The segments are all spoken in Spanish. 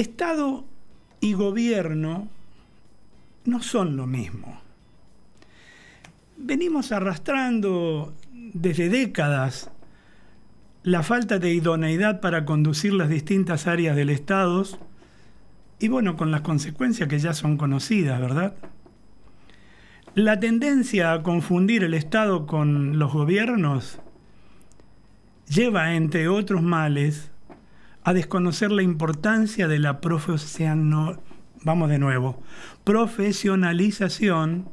Estado y gobierno no son lo mismo. Venimos arrastrando desde décadas la falta de idoneidad para conducir las distintas áreas del Estado y bueno, con las consecuencias que ya son conocidas, ¿verdad? La tendencia a confundir el Estado con los gobiernos lleva, entre otros males, a desconocer la importancia de la profesionalización, vamos de nuevo, profesionalización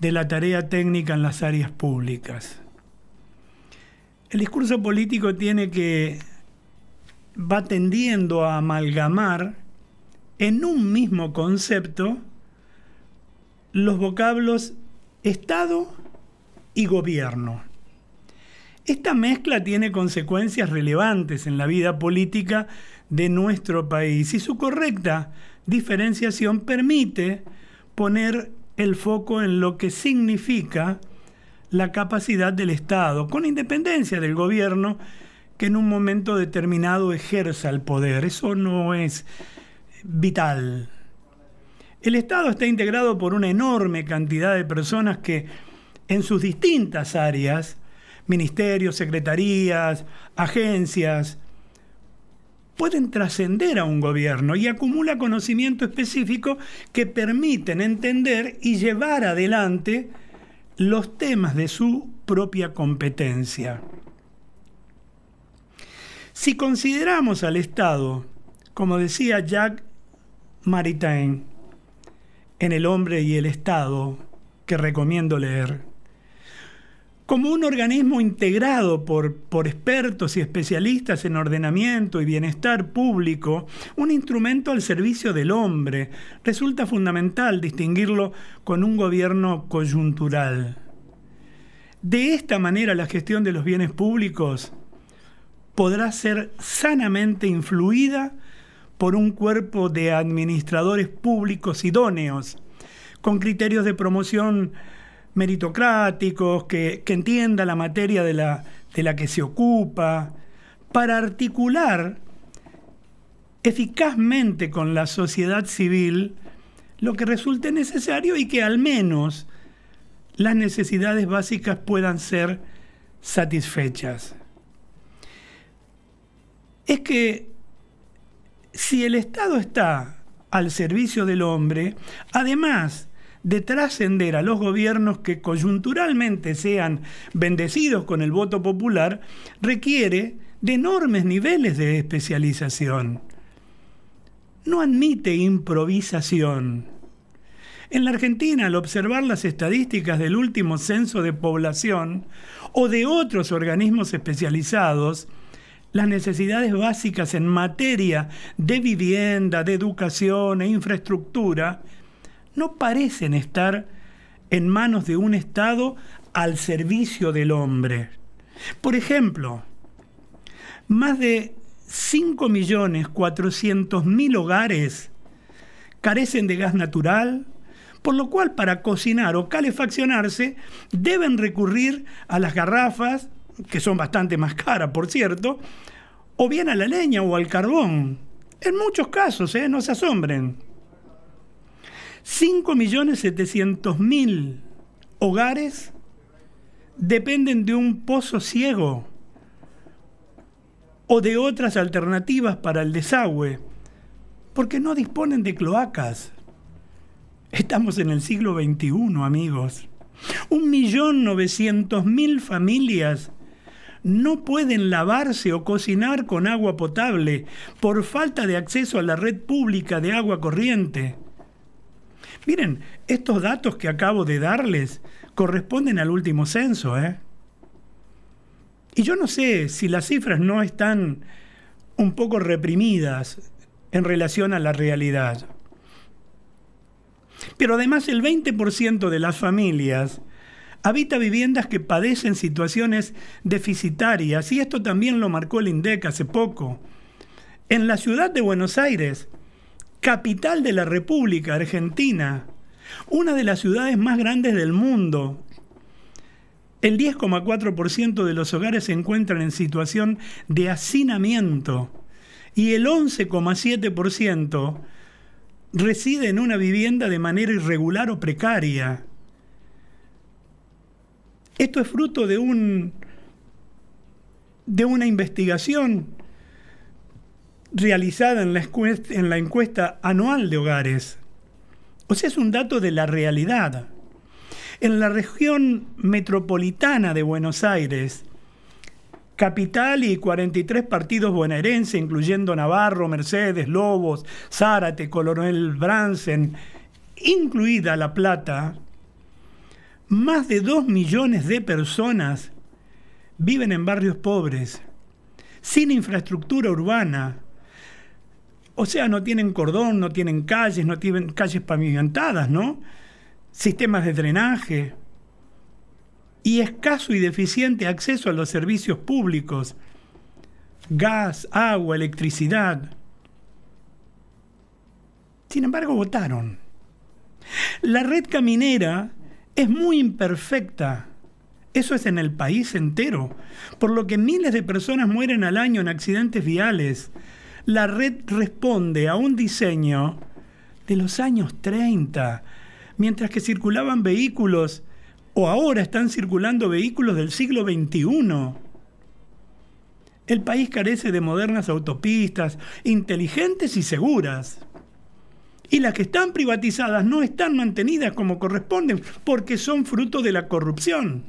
de la tarea técnica en las áreas públicas. El discurso político tiene que va tendiendo a amalgamar en un mismo concepto los vocablos Estado y gobierno. Esta mezcla tiene consecuencias relevantes en la vida política de nuestro país y su correcta diferenciación permite poner el foco en lo que significa la capacidad del Estado, con independencia del gobierno, que en un momento determinado ejerza el poder. Eso no es vital. El Estado está integrado por una enorme cantidad de personas que en sus distintas áreas ministerios, secretarías, agencias, pueden trascender a un gobierno y acumula conocimiento específico que permiten entender y llevar adelante los temas de su propia competencia. Si consideramos al Estado, como decía Jacques Maritain, en El hombre y el Estado, que recomiendo leer, como un organismo integrado por, expertos y especialistas en ordenamiento y bienestar público, un instrumento al servicio del hombre, resulta fundamental distinguirlo con un gobierno coyuntural. De esta manera la gestión de los bienes públicos podrá ser sanamente influida por un cuerpo de administradores públicos idóneos, con criterios de promoción meritocráticos, que, entienda la materia de la, de la que se ocupa, para articular eficazmente con la sociedad civil lo que resulte necesario y que al menos las necesidades básicas puedan ser satisfechas. Es que si el Estado está al servicio del hombre, además de trascender a los gobiernos que coyunturalmente sean bendecidos con el voto popular requiere de enormes niveles de especialización. No admite improvisación. En la Argentina, al observar las estadísticas del último censo de población o de otros organismos especializados, las necesidades básicas en materia de vivienda, de educación e infraestructura no parecen estar en manos de un Estado al servicio del hombre. Por ejemplo, más de 5.400.000 hogares carecen de gas natural, por lo cual para cocinar o calefaccionarse deben recurrir a las garrafas, que son bastante más caras, por cierto, o bien a la leña o al carbón. En muchos casos, ¿eh? no se asombren. 5.700.000 hogares dependen de un pozo ciego o de otras alternativas para el desagüe, porque no disponen de cloacas. Estamos en el siglo XXI, amigos. Un millón novecientos mil familias no pueden lavarse o cocinar con agua potable por falta de acceso a la red pública de agua corriente. Miren, estos datos que acabo de darles corresponden al último censo. ¿eh? Y yo no sé si las cifras no están un poco reprimidas en relación a la realidad. Pero además el 20% de las familias habita viviendas que padecen situaciones deficitarias y esto también lo marcó el INDEC hace poco. En la ciudad de Buenos Aires, capital de la República Argentina, una de las ciudades más grandes del mundo. El 10,4% de los hogares se encuentran en situación de hacinamiento y el 11,7% reside en una vivienda de manera irregular o precaria. Esto es fruto de un de una investigación realizada en la, encuesta, anual de hogares. O sea, es un dato de la realidad. En la región metropolitana de Buenos Aires, capital y 43 partidos bonaerenses, incluyendo Navarro, Mercedes, Lobos, Zárate, Coronel Bransen, incluida La Plata, más de 2 millones de personas viven en barrios pobres, sin infraestructura urbana, o sea, no tienen cordón, no tienen calles, no tienen calles pavimentadas, ¿no? Sistemas de drenaje. Y escaso y deficiente acceso a los servicios públicos. Gas, agua, electricidad. Sin embargo, votaron. La red caminera es muy imperfecta. Eso es en el país entero, por lo que miles de personas mueren al año en accidentes viales, la red responde a un diseño de los años 30, mientras que circulaban vehículos, o ahora están circulando vehículos del siglo XXI. El país carece de modernas autopistas, inteligentes y seguras. Y las que están privatizadas no están mantenidas como corresponden porque son fruto de la corrupción.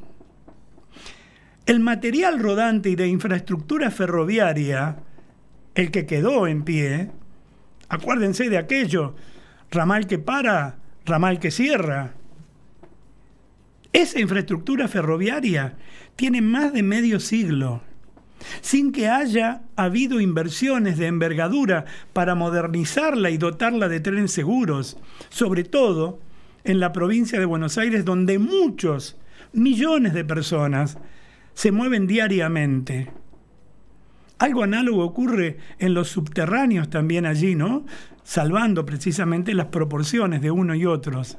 El material rodante y de infraestructura ferroviaria el que quedó en pie. Acuérdense de aquello, ramal que para, ramal que cierra. Esa infraestructura ferroviaria tiene más de medio siglo, sin que haya habido inversiones de envergadura para modernizarla y dotarla de trenes seguros, sobre todo en la provincia de Buenos Aires, donde muchos, millones de personas se mueven diariamente. Algo análogo ocurre en los subterráneos también allí, ¿no? Salvando precisamente las proporciones de uno y otros.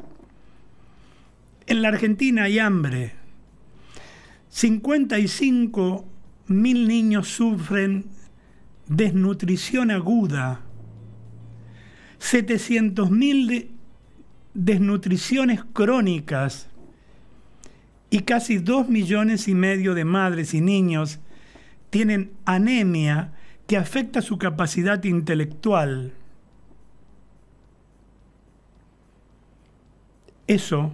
En la Argentina hay hambre. 55 mil niños sufren desnutrición aguda. 700.000 mil de desnutriciones crónicas. Y casi 2 millones y medio de madres y niños tienen anemia que afecta su capacidad intelectual. Eso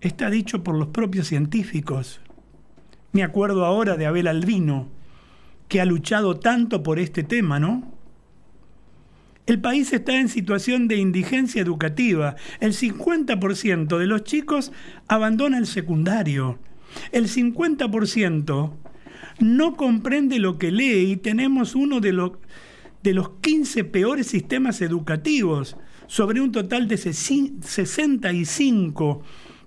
está dicho por los propios científicos. Me acuerdo ahora de Abel Albino, que ha luchado tanto por este tema, ¿no? El país está en situación de indigencia educativa. El 50% de los chicos abandona el secundario. El 50% no comprende lo que lee y tenemos uno de, los de los 15 peores sistemas educativos sobre un total de 65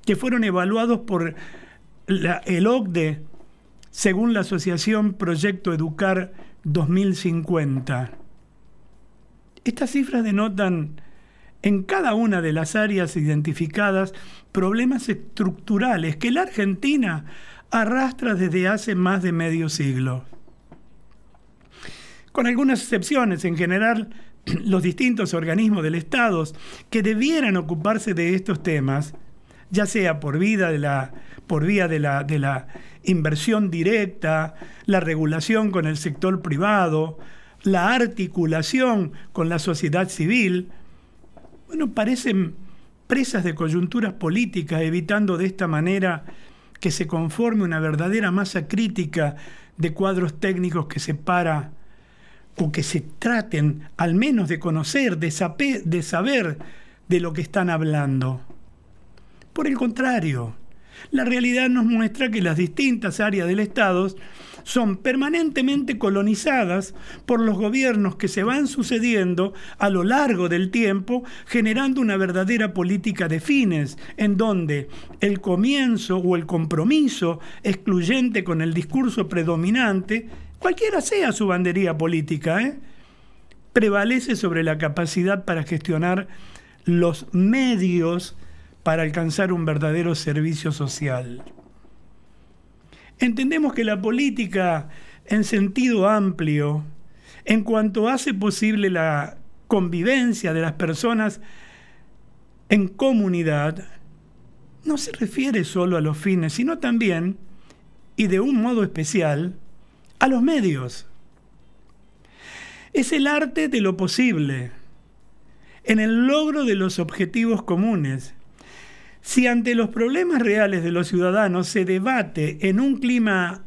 que fueron evaluados por el OCDE según la Asociación Proyecto Educar 2050. Estas cifras denotan en cada una de las áreas identificadas problemas estructurales que la Argentina arrastra desde hace más de medio siglo. Con algunas excepciones, en general, los distintos organismos del Estado que debieran ocuparse de estos temas, ya sea por, de la, por vía de la, de la inversión directa, la regulación con el sector privado, la articulación con la sociedad civil, bueno, parecen presas de coyunturas políticas, evitando de esta manera que se conforme una verdadera masa crítica de cuadros técnicos que se para o que se traten al menos de conocer, de, de, saber de lo que están hablando. Por el contrario, la realidad nos muestra que las distintas áreas del Estado son permanentemente colonizadas por los gobiernos que se van sucediendo a lo largo del tiempo, generando una verdadera política de fines, en donde el comienzo o el compromiso excluyente con el discurso predominante, cualquiera sea su bandería política, ¿eh? prevalece sobre la capacidad para gestionar los medios para alcanzar un verdadero servicio social. Entendemos que la política en sentido amplio, en cuanto hace posible la convivencia de las personas en comunidad, no se refiere solo a los fines, sino también, y de un modo especial, a los medios. Es el arte de lo posible, en el logro de los objetivos comunes, si ante los problemas reales de los ciudadanos se debate en un clima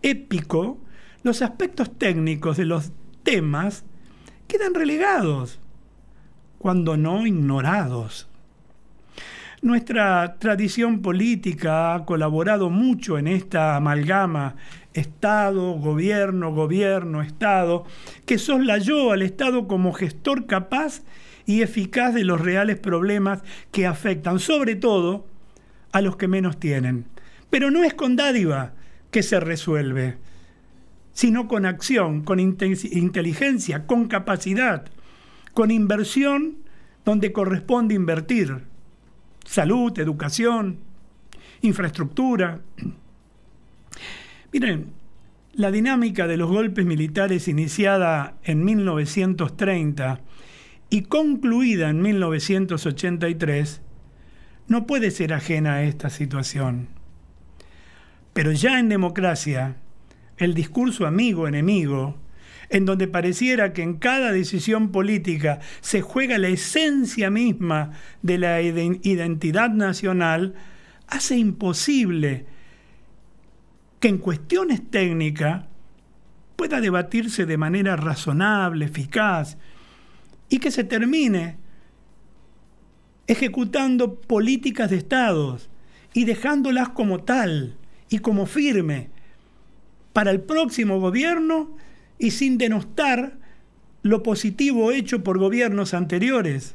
épico, los aspectos técnicos de los temas quedan relegados, cuando no ignorados. Nuestra tradición política ha colaborado mucho en esta amalgama Estado, gobierno, gobierno, Estado, que soslayó al Estado como gestor capaz y eficaz de los reales problemas que afectan sobre todo a los que menos tienen. Pero no es con dádiva que se resuelve, sino con acción, con inteligencia, con capacidad, con inversión donde corresponde invertir. Salud, educación, infraestructura. Miren, la dinámica de los golpes militares iniciada en 1930 y concluida en 1983, no puede ser ajena a esta situación. Pero ya en democracia, el discurso amigo-enemigo, en donde pareciera que en cada decisión política se juega la esencia misma de la identidad nacional, hace imposible que en cuestiones técnicas pueda debatirse de manera razonable, eficaz, y que se termine ejecutando políticas de estados y dejándolas como tal y como firme para el próximo gobierno y sin denostar lo positivo hecho por gobiernos anteriores.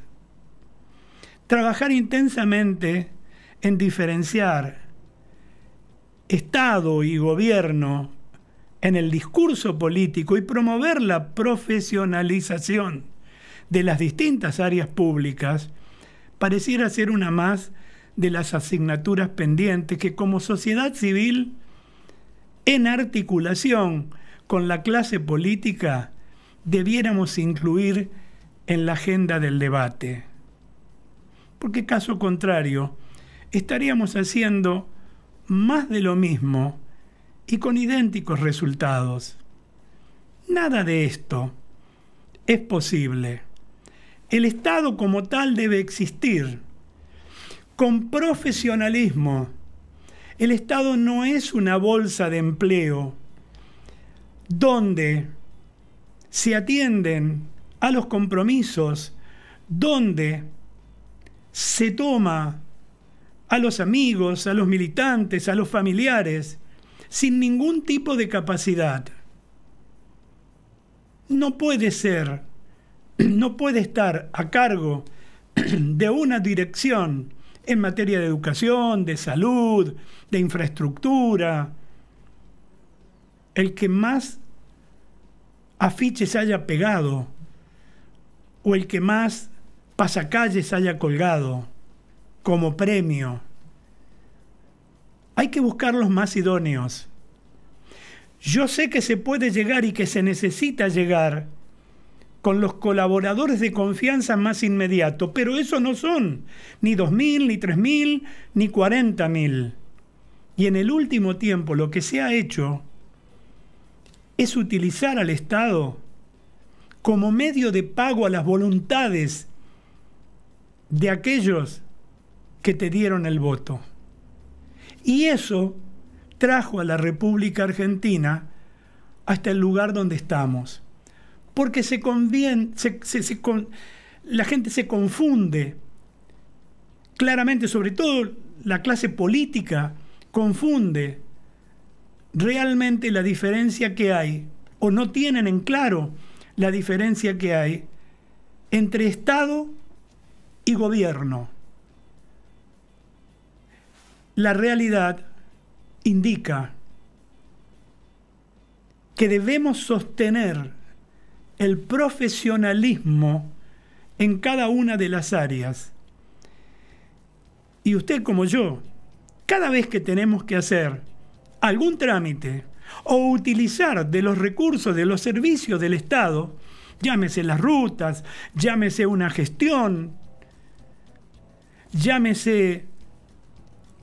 Trabajar intensamente en diferenciar Estado y gobierno en el discurso político y promover la profesionalización de las distintas áreas públicas pareciera ser una más de las asignaturas pendientes que como sociedad civil, en articulación con la clase política, debiéramos incluir en la agenda del debate. Porque caso contrario, estaríamos haciendo más de lo mismo y con idénticos resultados. Nada de esto es posible. El Estado como tal debe existir con profesionalismo. El Estado no es una bolsa de empleo donde se atienden a los compromisos, donde se toma a los amigos, a los militantes, a los familiares, sin ningún tipo de capacidad. No puede ser no puede estar a cargo de una dirección en materia de educación, de salud, de infraestructura, el que más afiches haya pegado o el que más pasacalles haya colgado como premio. Hay que buscar los más idóneos. Yo sé que se puede llegar y que se necesita llegar con los colaboradores de confianza más inmediato, pero eso no son ni 2.000, ni 3.000, ni 40.000. Y en el último tiempo lo que se ha hecho es utilizar al Estado como medio de pago a las voluntades de aquellos que te dieron el voto. Y eso trajo a la República Argentina hasta el lugar donde estamos porque se, la gente se confunde claramente, sobre todo la clase política, confunde realmente la diferencia que hay, o no tienen en claro la diferencia que hay entre Estado y gobierno. La realidad indica que debemos sostener el profesionalismo en cada una de las áreas. Y usted como yo, cada vez que tenemos que hacer algún trámite o utilizar de los recursos, de los servicios del Estado, llámese las rutas, llámese una gestión, llámese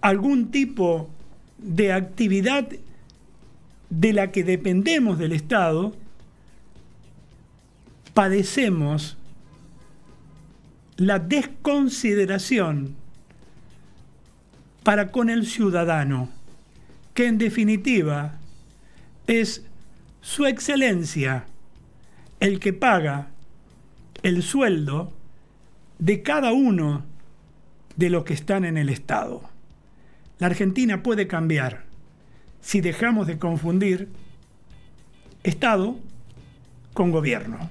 algún tipo de actividad de la que dependemos del Estado, padecemos la desconsideración para con el ciudadano, que en definitiva es su excelencia el que paga el sueldo de cada uno de los que están en el Estado. La Argentina puede cambiar si dejamos de confundir Estado con gobierno.